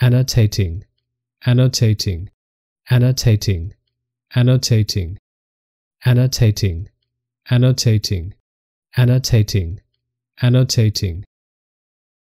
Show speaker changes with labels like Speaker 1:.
Speaker 1: annotating, annotating, annotating, annotating, annotating,
Speaker 2: annotating, annotating, annotating,